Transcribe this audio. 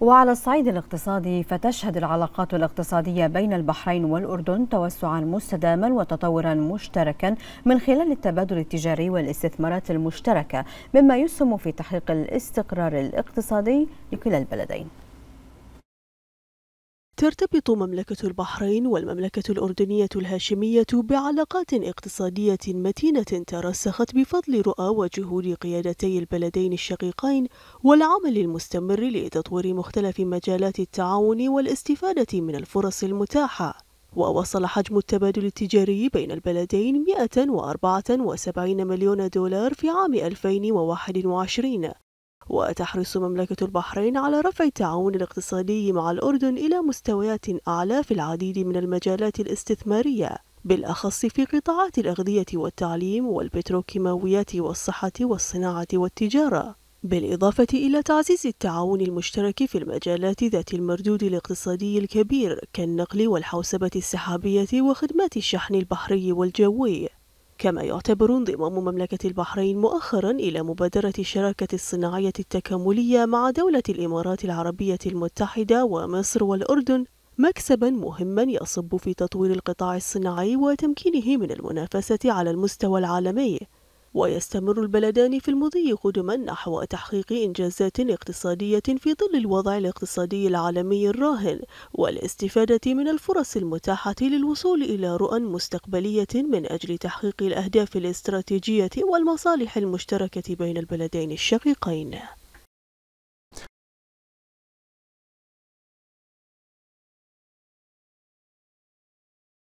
وعلى الصعيد الاقتصادي فتشهد العلاقات الاقتصادية بين البحرين والأردن توسعا مستداما وتطورا مشتركا من خلال التبادل التجاري والاستثمارات المشتركة مما يسهم في تحقيق الاستقرار الاقتصادي لكلا البلدين ترتبط مملكة البحرين والمملكة الأردنية الهاشمية بعلاقات اقتصادية متينة ترسخت بفضل رؤى وجهود قيادتي البلدين الشقيقين والعمل المستمر لتطوير مختلف مجالات التعاون والاستفادة من الفرص المتاحة ووصل حجم التبادل التجاري بين البلدين 174 مليون دولار في عام 2021 وتحرص مملكة البحرين على رفع التعاون الاقتصادي مع الأردن إلى مستويات أعلى في العديد من المجالات الاستثمارية بالأخص في قطاعات الأغذية والتعليم والبتروكيماويات والصحة والصناعة والتجارة بالإضافة إلى تعزيز التعاون المشترك في المجالات ذات المردود الاقتصادي الكبير كالنقل والحوسبة السحابية وخدمات الشحن البحري والجوي كما يعتبر انضمام مملكة البحرين مؤخرا إلى مبادرة الشراكة الصناعية التكاملية مع دولة الإمارات العربية المتحدة ومصر والأردن مكسبا مهما يصب في تطوير القطاع الصناعي وتمكينه من المنافسة على المستوى العالمي ويستمر البلدان في المضي قدما نحو تحقيق إنجازات اقتصادية في ظل الوضع الاقتصادي العالمي الراهن والاستفادة من الفرص المتاحة للوصول إلى رؤى مستقبلية من أجل تحقيق الأهداف الاستراتيجية والمصالح المشتركة بين البلدين الشقيقين